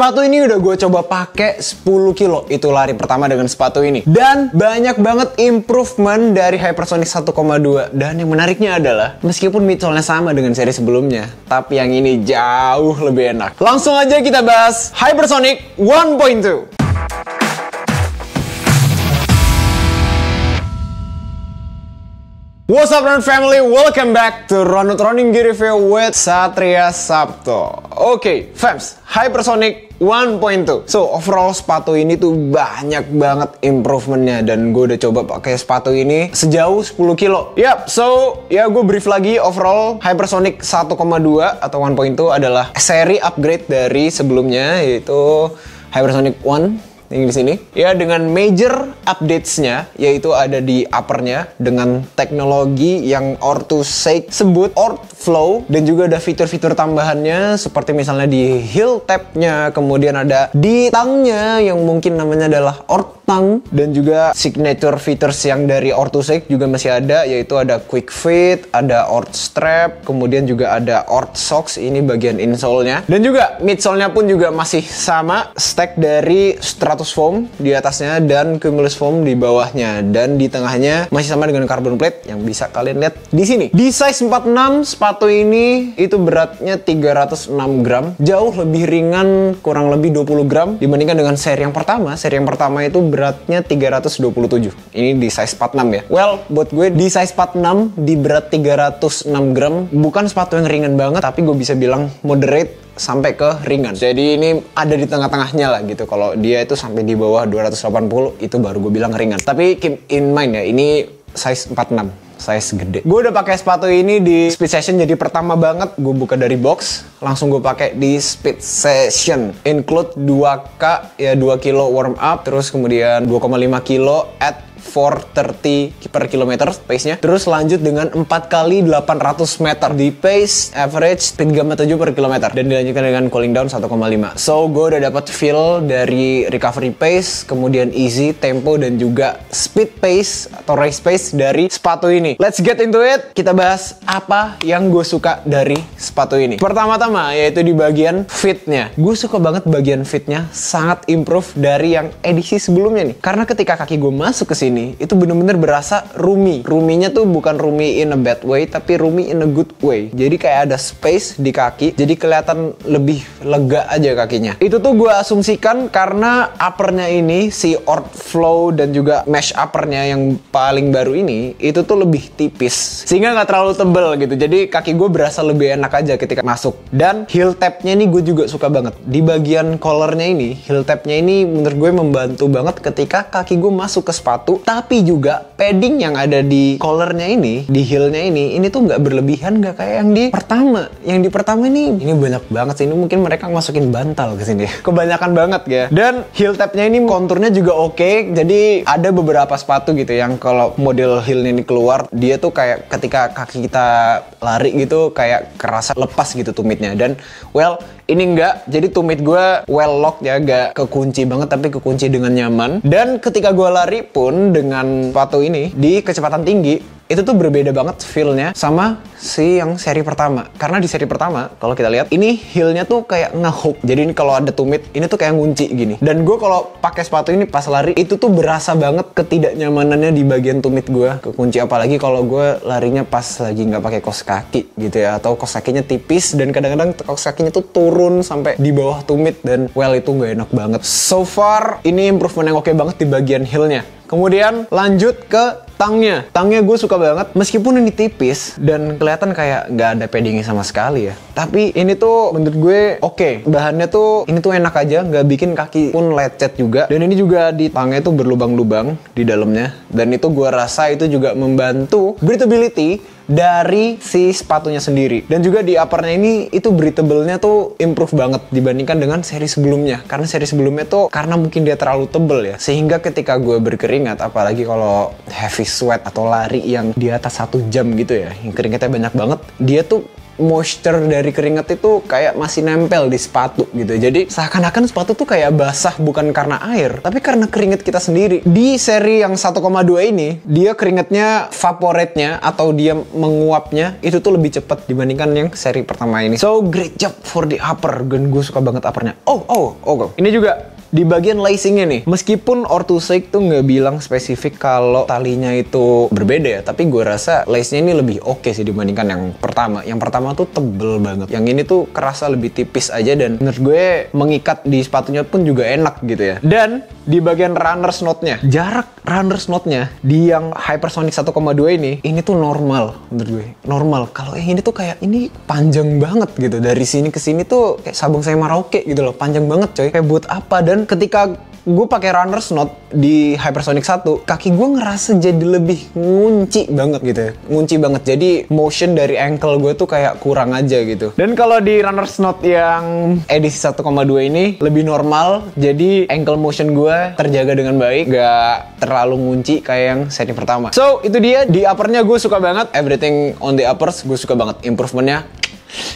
Sepatu ini udah gue coba pakai 10 kilo. Itu lari pertama dengan sepatu ini. Dan banyak banget improvement dari Hypersonic 1,2. Dan yang menariknya adalah, meskipun midsole-nya sama dengan seri sebelumnya, tapi yang ini jauh lebih enak. Langsung aja kita bahas Hypersonic 1.2. What's up Run family, welcome back to Runut Running Gear Review with Satria Sabto Oke, okay, fams, Hypersonic 1.2 So, overall sepatu ini tuh banyak banget improvementnya Dan gue udah coba pakai sepatu ini sejauh 10 kilo Yap, so ya gue brief lagi Overall Hypersonic 1.2 atau 1.2 adalah seri upgrade dari sebelumnya Yaitu Hypersonic 1 yang di sini ya dengan major updates-nya yaitu ada di uppernya dengan teknologi yang ortho shake sebut ort flow dan juga ada fitur-fitur tambahannya seperti misalnya di heel tap nya kemudian ada di tangnya yang mungkin namanya adalah ort matang dan juga signature features yang dari Orthosec juga masih ada yaitu ada quick fit, ada Ort strap, kemudian juga ada Ort socks ini bagian insole-nya dan juga midsole-nya pun juga masih sama stack dari stratus foam di atasnya dan cumulus foam di bawahnya dan di tengahnya masih sama dengan carbon plate yang bisa kalian lihat di sini. Di size 46 sepatu ini itu beratnya 306 gram, jauh lebih ringan kurang lebih 20 gram dibandingkan dengan seri yang pertama. Seri yang pertama itu beratnya 327. Ini di size 46 ya. Well, buat gue di size 46 di berat 306 gram bukan sepatu yang ringan banget tapi gue bisa bilang moderate sampai ke ringan. Jadi ini ada di tengah-tengahnya lah gitu. Kalau dia itu sampai di bawah 280 itu baru gue bilang ringan. Tapi keep in mind ya, ini size 46 size gede. Gue udah pakai sepatu ini di speed session jadi pertama banget gue buka dari box, langsung gue pakai di speed session. Include 2K ya 2 kilo warm up, terus kemudian 2,5 kilo at 430 per kilometer pace-nya. Terus lanjut dengan 4 kali 800 meter di pace average speed gamma 7 per kilometer dan dilanjutkan dengan cooling down 1,5. So, gue udah dapat feel dari recovery pace, kemudian easy, tempo dan juga speed pace atau race pace dari sepatu ini. Let's get into it. Kita bahas apa yang gue suka dari sepatu ini. Pertama-tama yaitu di bagian fitnya. Gue suka banget bagian fitnya, sangat improve dari yang edisi sebelumnya nih. Karena ketika kaki gue masuk ke sini ini itu bener-bener berasa rumi. Ruminya tuh bukan rumi in a bad way, tapi rumi in a good way. Jadi kayak ada space di kaki, jadi kelihatan lebih lega aja kakinya. Itu tuh gue asumsikan karena uppernya ini, si Ort Flow dan juga mesh uppernya yang paling baru ini, itu tuh lebih tipis. Sehingga nggak terlalu tebel gitu. Jadi kaki gue berasa lebih enak aja ketika masuk. Dan heel tapnya ini gue juga suka banget. Di bagian collarnya ini, heel tapnya ini menurut gue membantu banget ketika kaki gue masuk ke sepatu tapi juga padding yang ada di collarnya ini, di heelnya ini, ini tuh nggak berlebihan nggak kayak yang di pertama. Yang di pertama ini, ini banyak banget sih. Ini mungkin mereka masukin bantal ke sini. Kebanyakan banget ya. Dan heel tapnya ini konturnya juga oke. Okay, jadi ada beberapa sepatu gitu yang kalau model heel ini keluar, dia tuh kayak ketika kaki kita lari gitu kayak kerasa lepas gitu tumitnya. Dan well, ini enggak, jadi tumit gue well lock ya, agak kekunci banget tapi kekunci dengan nyaman. Dan ketika gue lari pun dengan sepatu ini di kecepatan tinggi, itu tuh berbeda banget feelnya sama si yang seri pertama karena di seri pertama kalau kita lihat ini heelnya tuh kayak ngehook jadi ini kalau ada tumit ini tuh kayak ngunci gini dan gue kalau pakai sepatu ini pas lari itu tuh berasa banget ketidaknyamanannya di bagian tumit gue kekunci apalagi kalau gue larinya pas lagi nggak pakai kos kaki gitu ya atau kos kakinya tipis dan kadang-kadang kos kakinya tuh turun sampai di bawah tumit dan well itu nggak enak banget so far ini improvement yang oke okay banget di bagian heelnya Kemudian lanjut ke tangnya tangnya gue suka banget meskipun ini tipis dan kelihatan kayak nggak ada paddingnya sama sekali ya tapi ini tuh menurut gue oke okay. bahannya tuh ini tuh enak aja nggak bikin kaki pun lecet juga dan ini juga di tangnya tuh berlubang-lubang di dalamnya dan itu gue rasa itu juga membantu breathability dari si sepatunya sendiri. Dan juga di uppernya ini itu breathable-nya tuh improve banget dibandingkan dengan seri sebelumnya. Karena seri sebelumnya tuh karena mungkin dia terlalu tebel ya. Sehingga ketika gue berkeringat, apalagi kalau heavy sweat atau lari yang di atas satu jam gitu ya, yang keringatnya banyak banget, dia tuh moisture dari keringat itu kayak masih nempel di sepatu gitu. Jadi seakan-akan sepatu tuh kayak basah bukan karena air, tapi karena keringat kita sendiri. Di seri yang 1,2 ini, dia keringatnya vaporate atau dia menguapnya itu tuh lebih cepat dibandingkan yang seri pertama ini. So great job for the upper. gue suka banget uppernya. Oh, oh, oh. oh. Ini juga di bagian lacingnya nih meskipun Ortusik tuh nggak bilang spesifik kalau talinya itu berbeda ya tapi gue rasa lace-nya ini lebih oke okay sih dibandingkan yang pertama yang pertama tuh tebel banget yang ini tuh kerasa lebih tipis aja dan menurut gue mengikat di sepatunya pun juga enak gitu ya dan di bagian runners note-nya. Jarak runners note-nya di yang hypersonic 1,2 ini, ini tuh normal menurut gue. Normal. Kalau yang ini tuh kayak ini panjang banget gitu. Dari sini ke sini tuh kayak sabung saya Merauke gitu loh. Panjang banget coy. Kayak buat apa dan ketika gue pakai Runners knot di Hypersonic 1, kaki gue ngerasa jadi lebih ngunci banget gitu ya. Ngunci banget. Jadi motion dari ankle gue tuh kayak kurang aja gitu. Dan kalau di Runners knot yang edisi 1,2 ini lebih normal. Jadi ankle motion gue terjaga dengan baik. Gak terlalu ngunci kayak yang seri pertama. So, itu dia. Di uppernya gue suka banget. Everything on the uppers gue suka banget. Improvementnya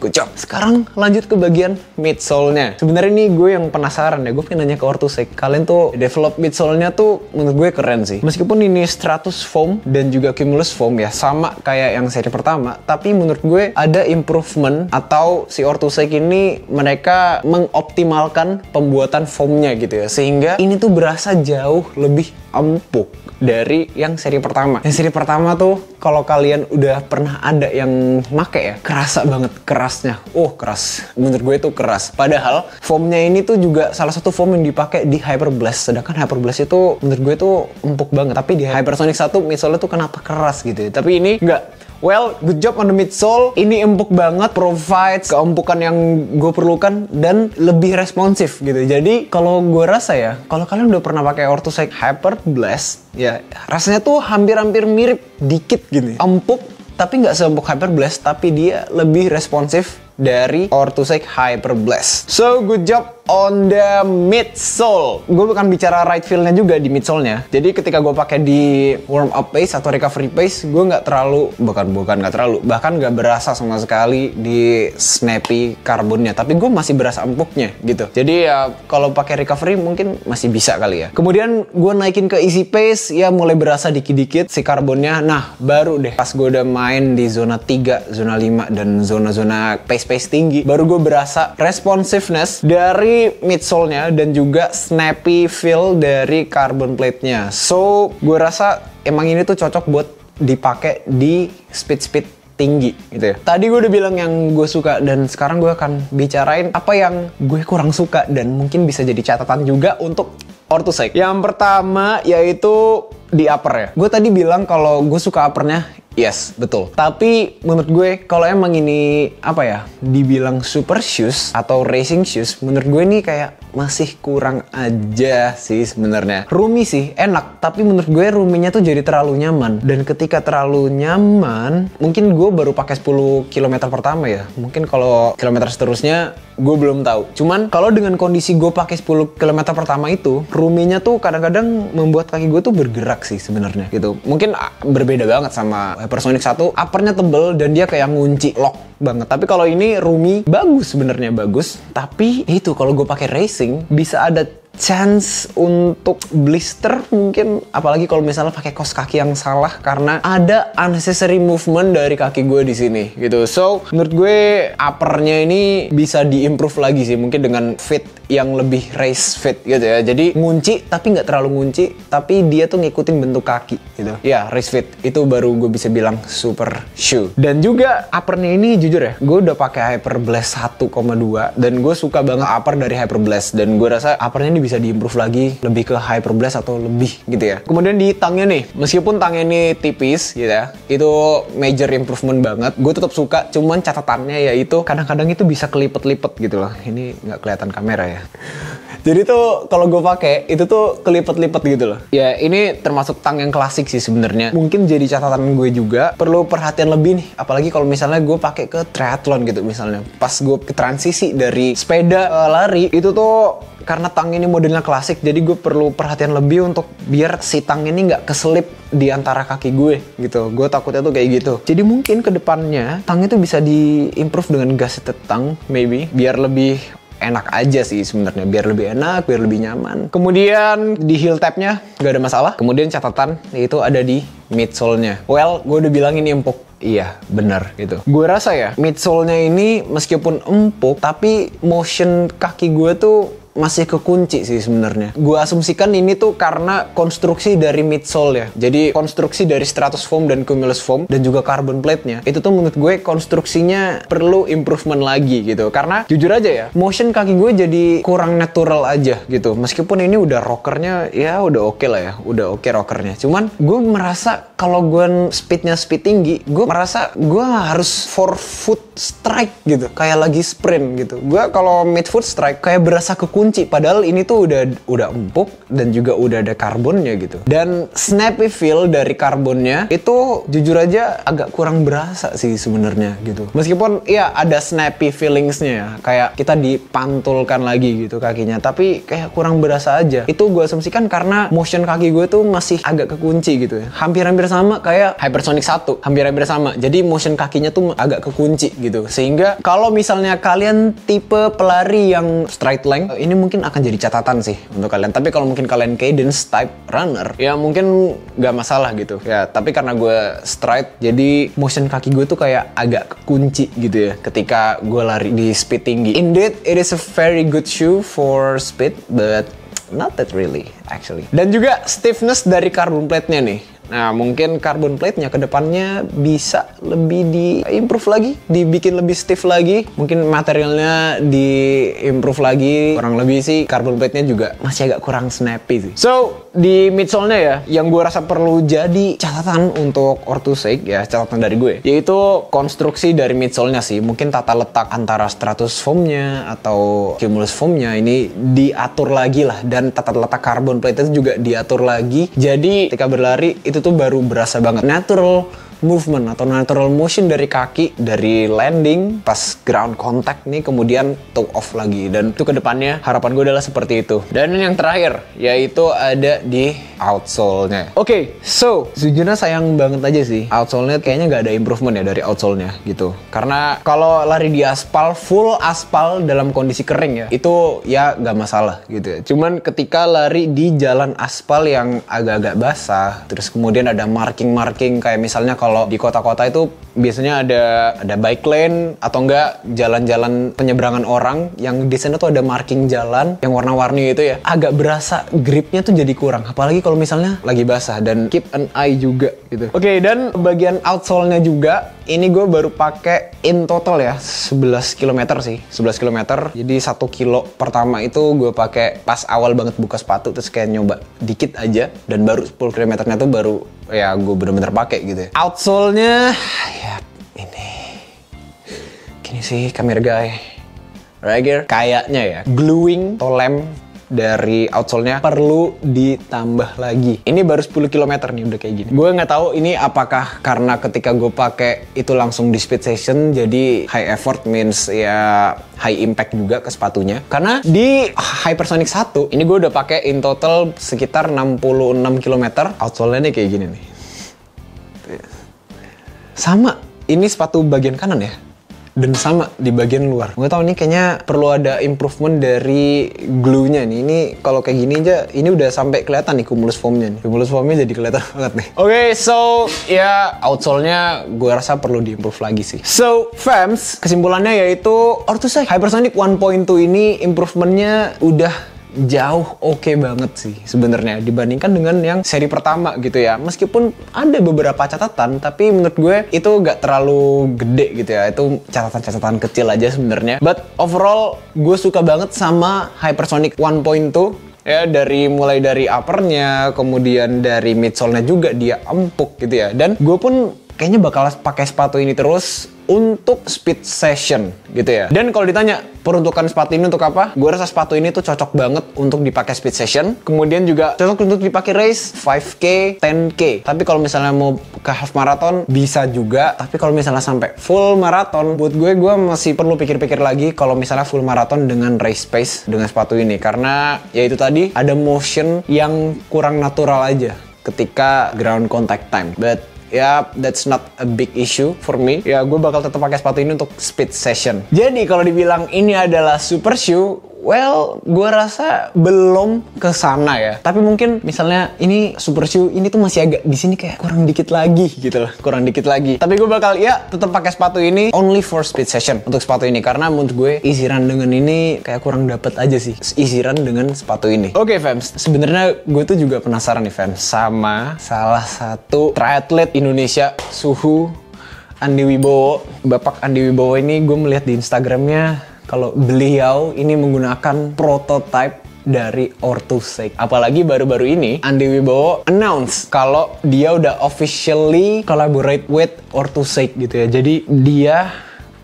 Good job. Sekarang lanjut ke bagian midsole-nya. Sebenarnya ini gue yang penasaran ya. Gue pengen nanya ke Ortusek. Kalian tuh develop midsole-nya tuh menurut gue keren sih. Meskipun ini stratus foam dan juga cumulus foam ya sama kayak yang seri pertama, tapi menurut gue ada improvement atau si Ortusek ini mereka mengoptimalkan pembuatan foam-nya gitu ya. Sehingga ini tuh berasa jauh lebih empuk dari yang seri pertama. Yang seri pertama tuh kalau kalian udah pernah ada yang make ya, kerasa banget kerasnya. Oh, keras. Menurut gue itu keras. Padahal foamnya ini tuh juga salah satu foam yang dipakai di hyper blast. Sedangkan hyper blast itu menurut gue itu empuk banget. Tapi di Hypersonic 1 misalnya tuh kenapa keras gitu ya. Tapi ini nggak Well, good job on the midsole. Ini empuk banget, provides keempukan yang gue perlukan dan lebih responsif gitu. Jadi kalau gue rasa ya, kalau kalian udah pernah pakai Orthosec Hyper Blast, ya rasanya tuh hampir-hampir mirip dikit gini. Empuk tapi nggak seempuk Hyper Blast, tapi dia lebih responsif dari Ortusek Hyper Blast. So, good job on the midsole. Gue bukan bicara right feel-nya juga di midsole-nya. Jadi ketika gue pakai di warm up pace atau recovery pace, gue nggak terlalu, bukan bukan nggak terlalu, bahkan nggak berasa sama sekali di snappy karbonnya. Tapi gue masih berasa empuknya gitu. Jadi ya kalau pakai recovery mungkin masih bisa kali ya. Kemudian gue naikin ke easy pace, ya mulai berasa dikit-dikit si karbonnya. Nah baru deh pas gue udah main di zona 3, zona 5, dan zona-zona pace space tinggi baru gue berasa responsiveness dari midsole-nya dan juga snappy feel dari carbon plate-nya so gue rasa emang ini tuh cocok buat dipakai di speed-speed tinggi gitu ya. Tadi gue udah bilang yang gue suka dan sekarang gue akan bicarain apa yang gue kurang suka dan mungkin bisa jadi catatan juga untuk Ortusek. Yang pertama yaitu di upper ya. Gue tadi bilang kalau gue suka uppernya Yes, betul. Tapi menurut gue kalau emang ini apa ya, dibilang super shoes atau racing shoes, menurut gue ini kayak masih kurang aja sih sebenarnya. Rumi sih enak, tapi menurut gue ruminya tuh jadi terlalu nyaman. Dan ketika terlalu nyaman, mungkin gue baru pakai 10 km pertama ya. Mungkin kalau kilometer seterusnya gue belum tahu. Cuman kalau dengan kondisi gue pakai 10 km pertama itu, ruminya tuh kadang-kadang membuat kaki gue tuh bergerak sih sebenarnya gitu. Mungkin ah, berbeda banget sama Hypersonic satu. uppernya tebel dan dia kayak ngunci lock banget. Tapi kalau ini Rumi bagus sebenarnya bagus, tapi itu kalau gue pakai racing bisa ada chance untuk blister mungkin apalagi kalau misalnya pakai kos kaki yang salah karena ada unnecessary movement dari kaki gue di sini gitu so menurut gue uppernya ini bisa diimprove lagi sih mungkin dengan fit yang lebih race fit gitu ya. Jadi ngunci tapi nggak terlalu ngunci, tapi dia tuh ngikutin bentuk kaki gitu. Ya race fit itu baru gue bisa bilang super shoe. Dan juga uppernya ini jujur ya, gue udah pakai Hyper Blast 1,2 dan gue suka banget upper dari Hyper Blast dan gue rasa uppernya ini bisa diimprove lagi lebih ke Hyper Blast atau lebih gitu ya. Kemudian di tangnya nih, meskipun tangnya ini tipis gitu ya, itu major improvement banget. Gue tetap suka, cuman catatannya yaitu kadang-kadang itu bisa kelipet-lipet gitu loh. Ini nggak kelihatan kamera ya. Ya. Jadi tuh kalau gue pakai itu tuh kelipet-lipet gitu loh. Ya ini termasuk tang yang klasik sih sebenarnya. Mungkin jadi catatan gue juga perlu perhatian lebih nih. Apalagi kalau misalnya gue pakai ke triathlon gitu misalnya. Pas gue ke transisi dari sepeda ke eh, lari itu tuh karena tang ini modelnya klasik jadi gue perlu perhatian lebih untuk biar si tang ini nggak keselip di antara kaki gue gitu gue takutnya tuh kayak gitu jadi mungkin kedepannya tang itu bisa diimprove dengan gas tetang, maybe biar lebih enak aja sih sebenarnya biar lebih enak biar lebih nyaman kemudian di heel tapnya nggak ada masalah kemudian catatan itu ada di midsole-nya well gue udah bilang ini empuk Iya, bener gitu. Gue rasa ya, midsole-nya ini meskipun empuk, tapi motion kaki gue tuh masih kekunci sih sebenarnya. Gue asumsikan ini tuh karena konstruksi dari midsole ya. Jadi konstruksi dari stratus foam dan cumulus foam dan juga carbon plate-nya. Itu tuh menurut gue konstruksinya perlu improvement lagi gitu. Karena jujur aja ya, motion kaki gue jadi kurang natural aja gitu. Meskipun ini udah rockernya ya udah oke okay lah ya, udah oke okay rockernya. Cuman gue merasa kalau gue speednya speed tinggi, gue merasa gue harus four foot strike gitu, kayak lagi sprint gitu. Gue kalau mid foot strike kayak berasa kekunci kunci padahal ini tuh udah udah empuk dan juga udah ada karbonnya gitu dan snappy feel dari karbonnya itu jujur aja agak kurang berasa sih sebenarnya gitu meskipun ya ada snappy feelingsnya ya kayak kita dipantulkan lagi gitu kakinya tapi kayak kurang berasa aja itu gue asumsikan karena motion kaki gue tuh masih agak kekunci gitu ya hampir-hampir sama kayak Hypersonic satu hampir-hampir sama jadi motion kakinya tuh agak kekunci gitu sehingga kalau misalnya kalian tipe pelari yang straight length ini mungkin akan jadi catatan sih untuk kalian. Tapi kalau mungkin kalian cadence type runner, ya mungkin nggak masalah gitu. Ya, tapi karena gue stride, jadi motion kaki gue tuh kayak agak kunci gitu ya ketika gue lari di speed tinggi. Indeed, it is a very good shoe for speed, but not that really actually. Dan juga stiffness dari carbon plate-nya nih. Nah, mungkin carbon plate-nya ke depannya bisa lebih di-improve lagi, dibikin lebih stiff lagi. Mungkin materialnya di-improve lagi. Kurang lebih sih carbon plate-nya juga masih agak kurang snappy sih. So, di midsole-nya ya, yang gue rasa perlu jadi catatan untuk Ortusik ya, catatan dari gue, yaitu konstruksi dari midsole-nya sih. Mungkin tata letak antara stratus foam-nya atau cumulus foam-nya ini diatur lagi lah dan tata letak carbon plate nya juga diatur lagi. Jadi, ketika berlari itu itu tuh baru berasa banget natural movement atau natural motion dari kaki dari landing pas ground contact nih kemudian take off lagi dan itu kedepannya harapan gue adalah seperti itu dan yang terakhir yaitu ada di outsole-nya oke okay, so sejujurnya sayang banget aja sih outsole-nya kayaknya nggak ada improvement ya dari outsole-nya gitu karena kalau lari di aspal full aspal dalam kondisi kering ya itu ya nggak masalah gitu ya. cuman ketika lari di jalan aspal yang agak-agak basah terus kemudian ada marking-marking kayak misalnya kalau kalau di kota-kota itu biasanya ada ada bike lane atau enggak jalan-jalan penyeberangan orang yang di sana tuh ada marking jalan yang warna-warni itu ya agak berasa gripnya tuh jadi kurang apalagi kalau misalnya lagi basah dan keep an eye juga gitu oke okay, dan bagian outsole-nya juga ini gue baru pakai in total ya 11 km sih 11 km jadi satu kilo pertama itu gue pakai pas awal banget buka sepatu terus kayak nyoba dikit aja dan baru 10 km nya tuh baru ya gue bener-bener pakai gitu ya. Outsole-nya ya ini. Gini sih kamera guy. Right Kayaknya ya gluing atau lem dari outsole-nya perlu ditambah lagi. Ini baru 10 km nih udah kayak gini. Gue nggak tahu ini apakah karena ketika gue pakai itu langsung di speed session jadi high effort means ya high impact juga ke sepatunya. Karena di Hypersonic 1 ini gue udah pakai in total sekitar 66 km. Outsole-nya nih kayak gini nih. Sama, ini sepatu bagian kanan ya dan sama di bagian luar. Gue tau nih kayaknya perlu ada improvement dari glue-nya nih. Ini kalau kayak gini aja, ini udah sampai kelihatan nih cumulus formnya nih. Cumulus formnya jadi kelihatan banget nih. Oke, okay, so ya yeah, outsole-nya gue rasa perlu diimprove lagi sih. So, fams, kesimpulannya yaitu One Hypersonic 1.2 ini improvement-nya udah jauh oke okay banget sih sebenarnya dibandingkan dengan yang seri pertama gitu ya. Meskipun ada beberapa catatan, tapi menurut gue itu gak terlalu gede gitu ya. Itu catatan-catatan kecil aja sebenarnya. But overall gue suka banget sama Hypersonic 1.2 ya dari mulai dari uppernya kemudian dari midsole-nya juga dia empuk gitu ya dan gue pun kayaknya bakal pakai sepatu ini terus untuk speed session gitu ya. Dan kalau ditanya peruntukan sepatu ini untuk apa? Gue rasa sepatu ini tuh cocok banget untuk dipakai speed session. Kemudian juga cocok untuk dipakai race 5K, 10K. Tapi kalau misalnya mau ke half marathon bisa juga. Tapi kalau misalnya sampai full marathon, buat gue gue masih perlu pikir-pikir lagi kalau misalnya full marathon dengan race pace dengan sepatu ini karena ya itu tadi ada motion yang kurang natural aja ketika ground contact time. But ya that's not a big issue for me. Ya gue bakal tetap pakai sepatu ini untuk speed session. Jadi kalau dibilang ini adalah super shoe, Well, gue rasa belum ke sana ya. Tapi mungkin misalnya ini Super Shoe ini tuh masih agak di sini kayak kurang dikit lagi gitu loh, kurang dikit lagi. Tapi gue bakal ya tetap pakai sepatu ini only for speed session untuk sepatu ini karena menurut gue isiran dengan ini kayak kurang dapat aja sih isiran dengan sepatu ini. Oke okay, fans, sebenarnya gue tuh juga penasaran nih fans sama salah satu triathlete Indonesia Suhu Andi Wibowo. Bapak Andi Wibowo ini gue melihat di Instagramnya kalau beliau ini menggunakan prototype dari Ortusek. Apalagi baru-baru ini Andi Wibowo announce kalau dia udah officially collaborate with Ortusek gitu ya. Jadi dia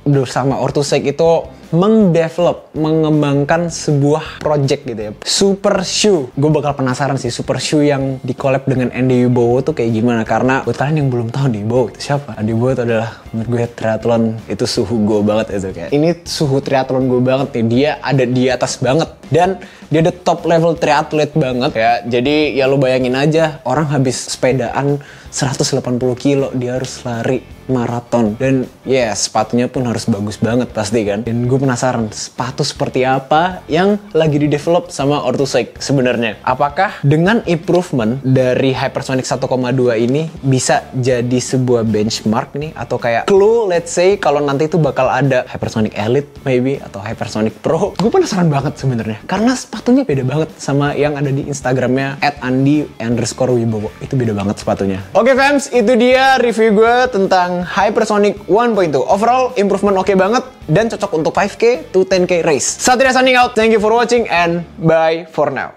udah sama Ortusek itu mengdevelop, mengembangkan sebuah project gitu ya. Super Shoe. Gue bakal penasaran sih Super Shoe yang di collab dengan Andy Bowo tuh kayak gimana. Karena buat kalian yang belum tahu Andy Bowo itu siapa. Andy Bowo itu adalah menurut gue triathlon itu suhu gue banget itu kayak. Ya. Ini suhu triathlon gue banget nih. Dia ada di atas banget. Dan dia ada top level triathlete banget ya. Jadi ya lo bayangin aja orang habis sepedaan 180 kilo dia harus lari maraton dan ya yeah, sepatunya pun harus bagus banget pasti kan dan gue penasaran sepatu seperti apa yang lagi di develop sama Orthosec sebenarnya apakah dengan improvement dari Hypersonic 1,2 ini bisa jadi sebuah benchmark nih atau kayak clue let's say kalau nanti itu bakal ada Hypersonic Elite maybe atau Hypersonic Pro gue penasaran banget sebenarnya karena sepatunya beda banget sama yang ada di Instagramnya at andy underscore Wibowo itu beda banget sepatunya oke Oke okay, fams, itu dia review gue tentang Hypersonic 1.2. Overall, improvement oke okay banget dan cocok untuk 5K to 10K race. Satria signing out, thank you for watching and bye for now.